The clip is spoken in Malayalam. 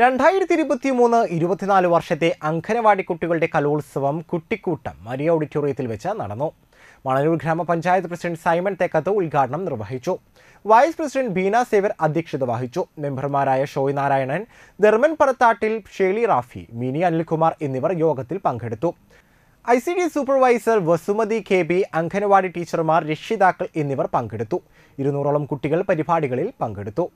രണ്ടായിരത്തി ഇരുപത്തി മൂന്ന് ഇരുപത്തിനാല് വർഷത്തെ അങ്കനവാടി കുട്ടികളുടെ കലോത്സവം കുട്ടിക്കൂട്ടം മരിയ ഓഡിറ്റോറിയത്തിൽ വെച്ച് നടന്നു മണലൂർ ഗ്രാമപഞ്ചായത്ത് പ്രസിഡന്റ് സൈമൺ തേക്കത്ത് ഉദ്ഘാടനം നിർവഹിച്ചു വൈസ് പ്രസിഡന്റ് ബീന സേവർ അധ്യക്ഷത വഹിച്ചു മെമ്പർമാരായ ഷോയ് നാരായണൻ ധർമ്മൻ പറത്താട്ടിൽ ഷേലി റാഫി മിനി അനിൽകുമാർ എന്നിവർ യോഗത്തിൽ പങ്കെടുത്തു I C D supervisor Vasumathi K B anganwadi ടീച്ചർമാർ രക്ഷിതാക്കൾ എന്നിവർ പങ്കെടുത്തു ഇരുന്നൂറോളം കുട്ടികൾ പരിപാടികളിൽ പങ്കെടുത്തു